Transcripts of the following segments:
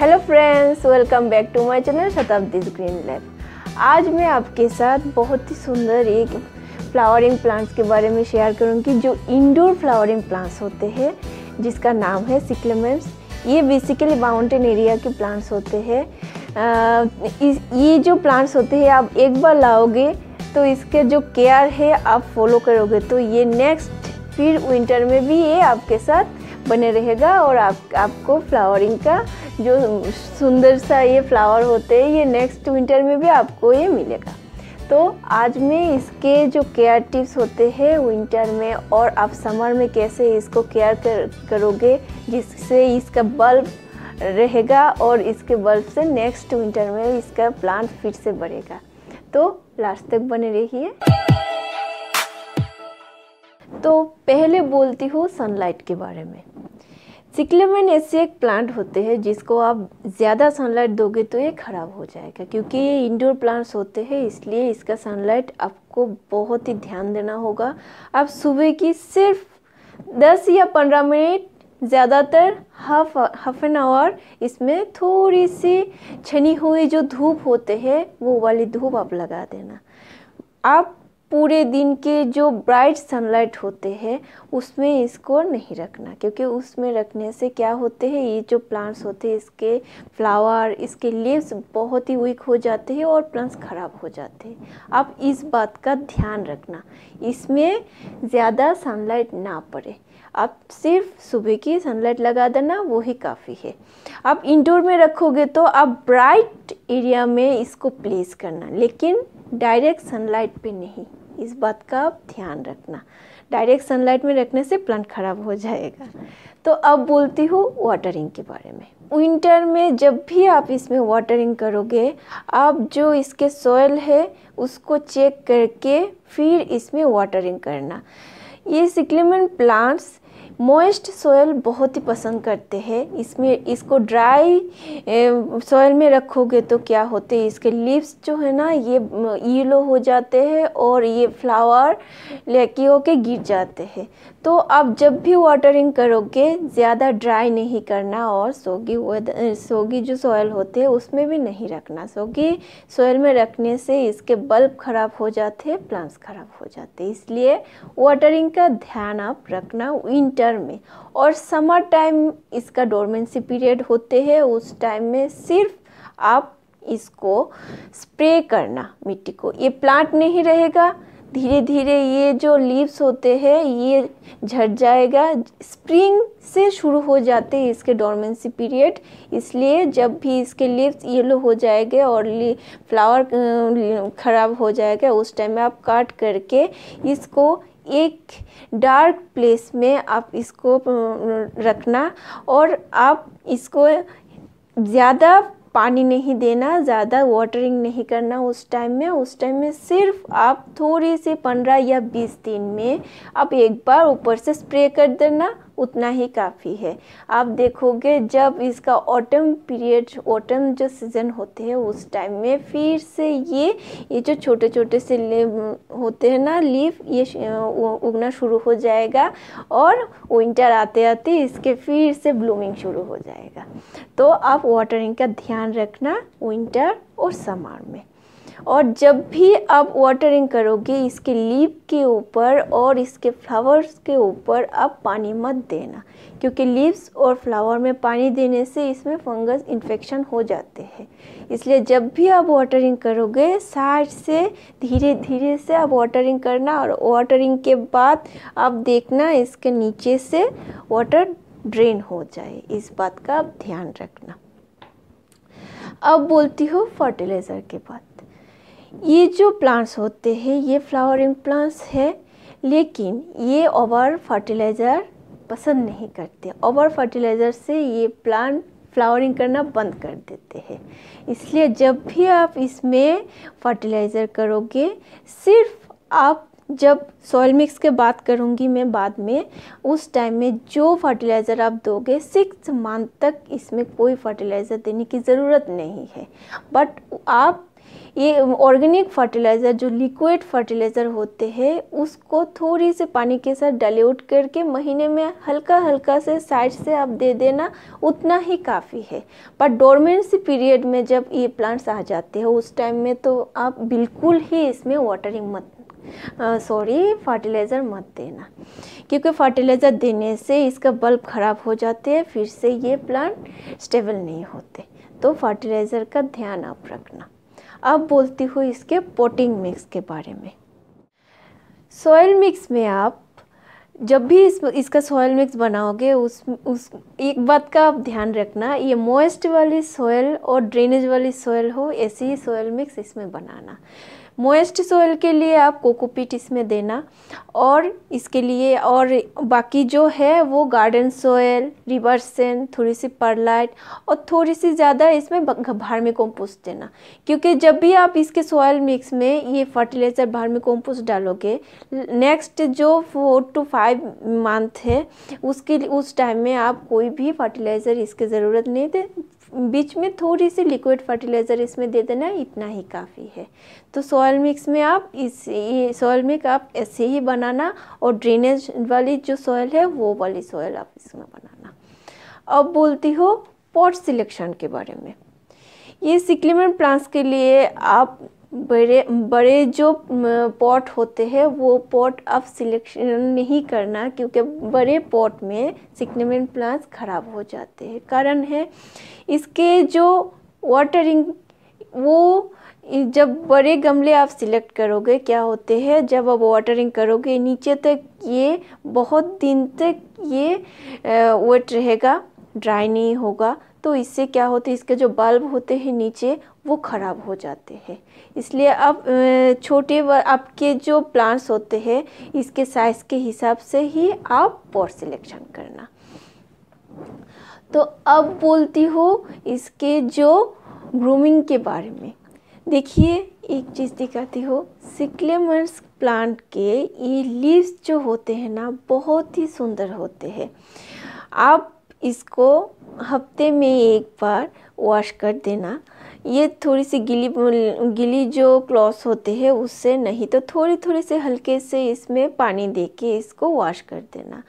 hello friends welcome back to my channel Shatabdi green lab आज मैं आपके साथ बहुत ही सुंदर एक फ्लावरिंग प्लांट्स के बारे में शेयर करूंगी जो इंडोर फ्लावरिंग प्लांट्स होते हैं जिसका नाम है सिक्लेमेंट्स ये बेसिकली माउंटेन एरिया के प्लांट्स होते हैं ये जो प्लांट्स होते हैं आप एक बार लाओगे तो इसके जो केयर है आप फॉलो करोगे तो ये नेक्स्ट फिर विंटर में भी ये आपके साथ बने रहेगा और आप आपको फ्लावरिंग का जो सुंदर सा ये फ्लावर होते हैं ये नेक्स्ट विंटर में भी आपको ये मिलेगा तो आज मैं इसके जो केयर टिप्स होते हैं विंटर में और आप समर में कैसे इसको केयर कर, करोगे जिससे इसका बल्ब रहेगा और इसके बल्ब से नेक्स्ट विंटर में इसका प्लांट फिर से बढ़ेगा तो लास्ट तक बने रहिए तो पहले बोलती हूँ सनलाइट के बारे में सिक्लेमेन ऐसे एक प्लांट होते हैं जिसको आप ज़्यादा सनलाइट दोगे तो ये ख़राब हो जाएगा क्योंकि ये इंडोर प्लांट्स होते हैं इसलिए इसका सनलाइट आपको बहुत ही ध्यान देना होगा आप सुबह की सिर्फ 10 या 15 मिनट ज़्यादातर हाफ हाफ एन आवर इसमें थोड़ी सी छनी हुई जो धूप होते हैं वो वाली धूप आप लगा देना आप पूरे दिन के जो ब्राइट सनलाइट होते हैं उसमें इसको नहीं रखना क्योंकि उसमें रखने से क्या होते हैं ये जो प्लांट्स होते हैं इसके फ्लावर इसके लीव्स बहुत ही वीक हो जाते हैं और प्लांट्स ख़राब हो जाते हैं आप इस बात का ध्यान रखना इसमें ज़्यादा सनलाइट ना पड़े आप सिर्फ सुबह की सनलाइट लगा देना वो ही काफ़ी है आप इंडोर में रखोगे तो आप ब्राइट एरिया में इसको प्लेस करना लेकिन डायरेक्ट सनलाइट पे नहीं इस बात का आप ध्यान रखना डायरेक्ट सनलाइट में रखने से प्लांट खराब हो जाएगा तो अब बोलती हूँ वाटरिंग के बारे में विंटर में जब भी आप इसमें वाटरिंग करोगे आप जो इसके सॉयल है उसको चेक करके फिर इसमें वाटरिंग करना ये सिक्लेमेंट प्लांट्स मोइस्ट सोयल बहुत ही पसंद करते हैं इसमें इसको ड्राई सोयल में रखोगे तो क्या होते हैं इसके लीव्स जो है ना ये येलो हो जाते हैं और ये फ्लावर लेकी होके गिर जाते हैं तो आप जब भी वाटरिंग करोगे ज़्यादा ड्राई नहीं करना और सोगी सोगी जो सोयल होते हैं उसमें भी नहीं रखना सोगी सोयल में रखने से इसके बल्ब ख़राब हो जाते हैं प्लांट्स ख़राब हो जाते इसलिए वाटरिंग का ध्यान आप रखना विंटर ईयर में और समर टाइम इसका डोरमेंसी पीरियड होते हैं उस टाइम में सिर्फ आप इसको स्प्रे करना मिट्टी को ये प्लांट नहीं रहेगा धीरे धीरे ये जो लीव्स होते हैं ये झड़ जाएगा स्प्रिंग से शुरू हो जाते हैं इसके डोरमेंसी पीरियड इसलिए जब भी इसके लीव्स येलो हो जाएंगे और फ्लावर ख़राब हो जाएगा उस टाइम में आप काट करके इसको एक डार्क प्लेस में आप इसको रखना और आप इसको ज़्यादा पानी नहीं देना ज़्यादा वाटरिंग नहीं करना उस टाइम में उस टाइम में सिर्फ आप थोड़े से पंद्रह या बीस दिन में आप एक बार ऊपर से स्प्रे कर देना उतना ही काफ़ी है आप देखोगे जब इसका ऑटम पीरियड ऑटम जो सीज़न होते हैं उस टाइम में फिर से ये ये जो छोटे छोटे से होते हैं ना लीफ ये उगना शुरू हो जाएगा और विंटर आते आते इसके फिर से ब्लूमिंग शुरू हो जाएगा तो आप वाटरिंग का ध्यान रखना विंटर और समर में और जब भी आप वाटरिंग करोगे इसके लीप के ऊपर और इसके फ्लावर्स के ऊपर आप पानी मत देना क्योंकि लीव्स और फ्लावर में पानी देने से इसमें फंगस इन्फेक्शन हो जाते हैं इसलिए जब भी आप वाटरिंग करोगे साइड से धीरे धीरे से आप वाटरिंग करना और वाटरिंग के बाद आप देखना इसके नीचे से वाटर ड्रेन हो जाए इस बात का आप ध्यान रखना अब बोलती हूँ फर्टिलाइज़र के बाद ये जो प्लांट्स होते हैं ये फ्लावरिंग प्लांट्स है लेकिन ये ओवर फर्टिलाइज़र पसंद नहीं करते ओवर फर्टिलाइज़र से ये प्लांट फ्लावरिंग करना बंद कर देते हैं इसलिए जब भी आप इसमें फर्टिलाइज़र करोगे सिर्फ आप जब सॉइल मिक्स के बात करूँगी मैं बाद में उस टाइम में जो फर्टिलाइज़र आप दोगे सिक्स मंथ तक इसमें कोई फर्टिलाइज़र देने की ज़रूरत नहीं है बट आप ये ऑर्गेनिक फर्टिलाइज़र जो लिक्विड फर्टिलाइज़र होते हैं उसको थोड़ी से पानी के साथ डाइल्यूट करके महीने में हल्का हल्का से साइड से आप दे देना उतना ही काफ़ी है पर डोरमेंसी पीरियड में जब ये प्लांट्स आ जाते हैं उस टाइम में तो आप बिल्कुल ही इसमें वाटरिंग मत सॉरी फर्टिलाइज़र मत देना क्योंकि फर्टिलाइज़र देने से इसका बल्ब ख़राब हो जाते हैं फिर से ये प्लांट स्टेबल नहीं होते तो फर्टिलाइज़र का ध्यान आप रखना अब बोलती हूँ इसके पोटिंग मिक्स के बारे में सॉयल मिक्स में आप जब भी इस इसका सॉयल मिक्स बनाओगे उस उस एक बात का आप ध्यान रखना ये मोइस्ट वाली सॉयल और ड्रेनेज वाली सॉयल हो ऐसी ही सॉयल मिक्स इसमें बनाना मोइस्ट सोयल के लिए आप कोकोपीट इसमें देना और इसके लिए और बाकी जो है वो गार्डन सोयल रिवर्सन थोड़ी सी परलाइट और थोड़ी सी ज़्यादा इसमें भार्मी कॉम्पोस्ट देना क्योंकि जब भी आप इसके सोयल मिक्स में ये फर्टिलाइज़र भारमी कॉम्पोस्ट डालोगे नेक्स्ट जो फोर टू फाइव मंथ है उसके उस टाइम में आप कोई भी फर्टिलाइज़र इसकी ज़रूरत नहीं दे बीच में थोड़ी सी लिक्विड फर्टिलाइज़र इसमें दे देना इतना ही काफ़ी है तो सॉयल मिक्स में आप इस ये सॉयल मिक्स आप ऐसे ही बनाना और ड्रेनेज वाली जो सॉयल है वो वाली सॉयल आप इसमें बनाना अब बोलती हो पॉट सिलेक्शन के बारे में ये सिक्लीमेंट प्लांट्स के लिए आप बड़े बड़े जो पॉट होते हैं वो पॉट आप सिलेक्शन नहीं करना क्योंकि बड़े पॉट में सिग्नेमेंट प्लांट्स खराब हो जाते हैं कारण है इसके जो वाटरिंग वो जब बड़े गमले आप सिलेक्ट करोगे क्या होते हैं जब आप वाटरिंग करोगे नीचे तक ये बहुत दिन तक ये वेट रहेगा ड्राई नहीं होगा तो इससे क्या होते हैं इसके जो बल्ब होते हैं नीचे वो ख़राब हो जाते हैं इसलिए अब छोटे आपके जो प्लांट्स होते हैं इसके साइज़ के हिसाब से ही आप पॉट सिलेक्शन करना तो अब बोलती हूँ इसके जो ग्रूमिंग के बारे में देखिए एक चीज़ दिखाती हो सिक्लेमर्स प्लांट के ये लीव्स जो होते हैं ना बहुत ही सुंदर होते हैं आप इसको हफ्ते में एक बार वॉश कर देना ये थोड़ी सी गिली गिली जो क्लॉथ होते हैं उससे नहीं तो थोड़ी थोड़ी से हल्के से इसमें पानी दे के इसको वॉश कर देना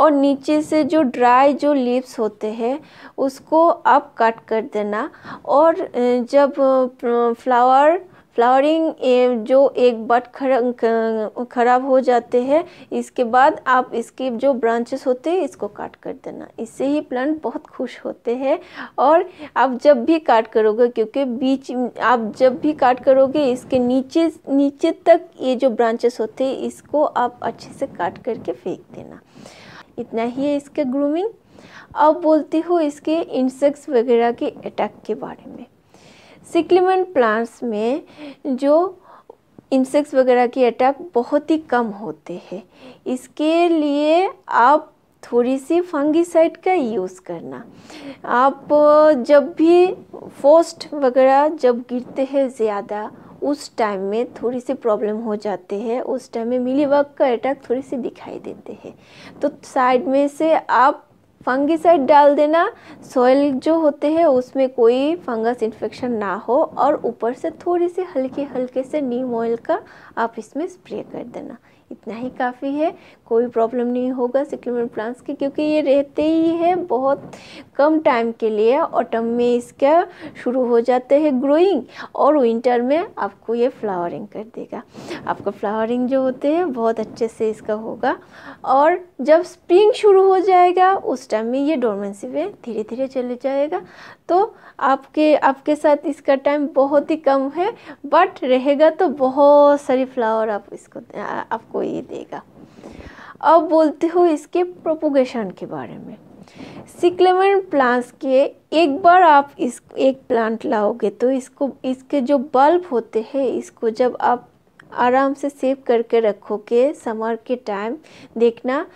और नीचे से जो ड्राई जो लिप्स होते हैं उसको आप कट कर देना और जब फ्लावर फ्लावरिंग जो एक बट खराब हो जाते हैं इसके बाद आप इसके जो ब्रांचेस होते हैं इसको काट कर देना इससे ही प्लांट बहुत खुश होते हैं और आप जब भी काट करोगे क्योंकि बीच आप जब भी काट करोगे इसके नीचे नीचे तक ये जो ब्रांचेस होते हैं इसको आप अच्छे से काट करके फेंक देना इतना ही है इसके ग्रूमिंग अब बोलती हूँ इसके इंसेक्ट्स वगैरह के अटैक के बारे में सिक्लीमेंट प्लांट्स में जो इंसेक्ट्स वगैरह के अटैक बहुत ही कम होते हैं इसके लिए आप थोड़ी सी फंगिसाइड का यूज़ करना आप जब भी फोस्ट वगैरह जब गिरते हैं ज़्यादा उस टाइम में थोड़ी सी प्रॉब्लम हो जाते हैं उस टाइम में मिली वर्क का अटैक थोड़ी सी दिखाई देते हैं तो साइड में से आप फंगिसाइड डाल देना सॉइल जो होते हैं उसमें कोई फंगस इन्फेक्शन ना हो और ऊपर से थोड़ी सी हल्के हल्के से नीम ऑयल का आप इसमें स्प्रे कर देना इतना ही काफ़ी है कोई प्रॉब्लम नहीं होगा सिक्लेमेंट प्लांट्स की क्योंकि ये रहते ही है बहुत कम टाइम के लिए ऑटम में इसका शुरू हो जाते हैं ग्रोइंग और विंटर में आपको ये फ्लावरिंग कर देगा आपका फ्लावरिंग जो होते हैं बहुत अच्छे से इसका होगा और जब स्प्रिंग शुरू हो जाएगा उस टाइम में ये डोरमेंसी में धीरे धीरे चले जाएगा तो आपके आपके साथ इसका टाइम बहुत ही कम है बट रहेगा तो बहुत सारी फ्लावर आप इसको आपको ही देगा अब बोलते हो इसके प्रोपोगेशन के बारे में सिक्लेमेंट प्लांट्स के एक बार आप इस एक प्लांट लाओगे तो इसको इसके जो बल्ब होते हैं इसको जब आप आराम से सेव करके रखोगे समर के टाइम देखना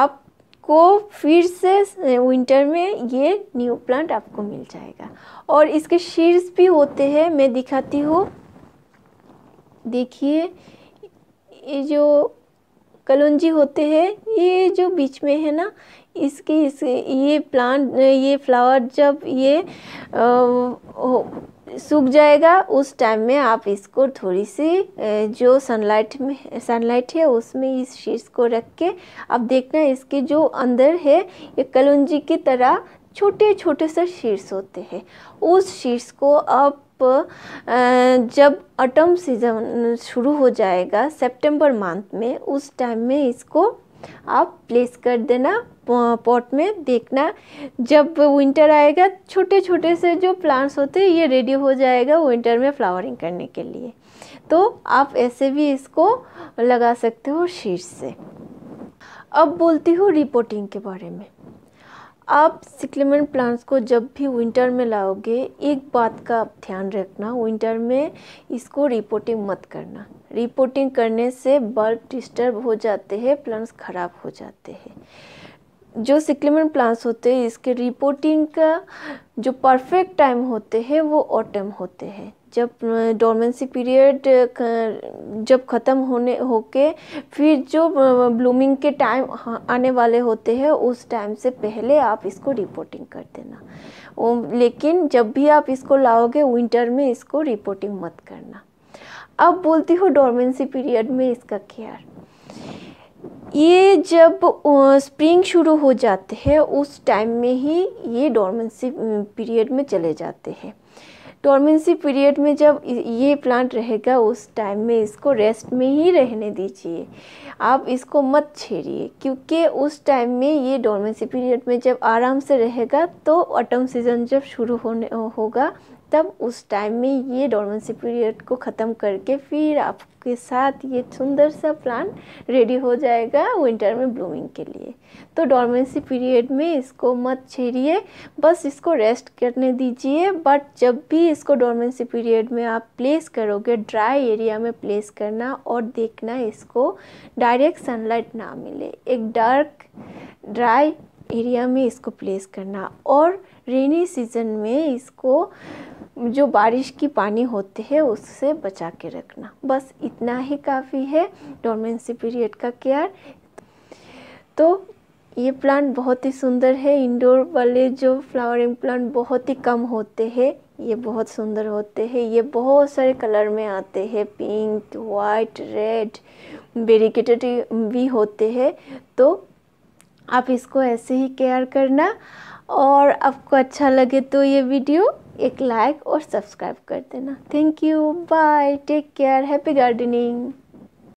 आपको फिर से विंटर में ये न्यू प्लांट आपको मिल जाएगा और इसके शीर्ष भी होते हैं मैं दिखाती हूँ देखिए ये जो कलुंजी होते हैं ये जो बीच में है ना इसकी इस ये प्लांट ये फ्लावर जब ये सूख जाएगा उस टाइम में आप इसको थोड़ी सी जो सनलाइट में सनलाइट है उसमें इस शीर्ष को रख के आप देखना इसके जो अंदर है ये कलौंजी की तरह छोटे छोटे से शीर्ष होते हैं उस शीर्ष को आप जब अटम सीजन शुरू हो जाएगा सितंबर मंथ में उस टाइम में इसको आप प्लेस कर देना पॉट में देखना जब विंटर आएगा छोटे छोटे से जो प्लांट्स होते हैं ये रेडी हो जाएगा विंटर में फ्लावरिंग करने के लिए तो आप ऐसे भी इसको लगा सकते हो शीर्ष से अब बोलती हूँ रिपोर्टिंग के बारे में आप सिक्लीमेंट प्लांट्स को जब भी विंटर में लाओगे एक बात का आप ध्यान रखना विंटर में इसको रिपोर्टिंग मत करना रिपोर्टिंग करने से बल्ब डिस्टर्ब हो जाते हैं प्लांट्स खराब हो जाते हैं जो सिक्लीमेंट प्लांट्स होते हैं इसके रिपोर्टिंग का जो परफेक्ट टाइम होते हैं वो ऑटम होते हैं जब डोरमेंसी पीरियड जब ख़त्म होने होके फिर जो ब्लूमिंग के टाइम आने वाले होते हैं उस टाइम से पहले आप इसको रिपोर्टिंग कर देना लेकिन जब भी आप इसको लाओगे विंटर में इसको रिपोर्टिंग मत करना अब बोलती हूँ डोरमेंसी पीरियड में इसका केयर ये जब स्प्रिंग शुरू हो जाते हैं उस टाइम में ही ये डोरमेंसी पीरियड में चले जाते हैं डोरमेंसी पीरियड में जब ये प्लांट रहेगा उस टाइम में इसको रेस्ट में ही रहने दीजिए आप इसको मत छेड़िए क्योंकि उस टाइम में ये डोरमेंसी पीरियड में जब आराम से रहेगा तो ऑटम सीजन जब शुरू होने होगा तब उस टाइम में ये डोरमेंसी पीरियड को ख़त्म करके फिर आपके साथ ये सुंदर सा प्लांट रेडी हो जाएगा विंटर में ब्लूमिंग के लिए तो डोरमेंसी पीरियड में इसको मत छेड़िए बस इसको रेस्ट करने दीजिए बट जब भी इसको डोरमेंसी पीरियड में आप प्लेस करोगे ड्राई एरिया में प्लेस करना और देखना इसको डायरेक्ट सनलाइट ना मिले एक डार्क ड्राई एरिया में इसको प्लेस करना और रेनी सीज़न में इसको जो बारिश की पानी होते हैं उससे बचा के रखना बस इतना ही काफ़ी है डोमेंसी पीरियड का केयर तो ये प्लांट बहुत ही सुंदर है इंडोर वाले जो फ्लावरिंग प्लांट बहुत ही कम होते हैं ये बहुत सुंदर होते हैं ये बहुत सारे कलर में आते हैं पिंक वाइट रेड बेरिकेटेड भी होते हैं तो आप इसको ऐसे ही केयर करना और आपको अच्छा लगे तो ये वीडियो एक लाइक और सब्सक्राइब कर देना thank you bye take care happy gardening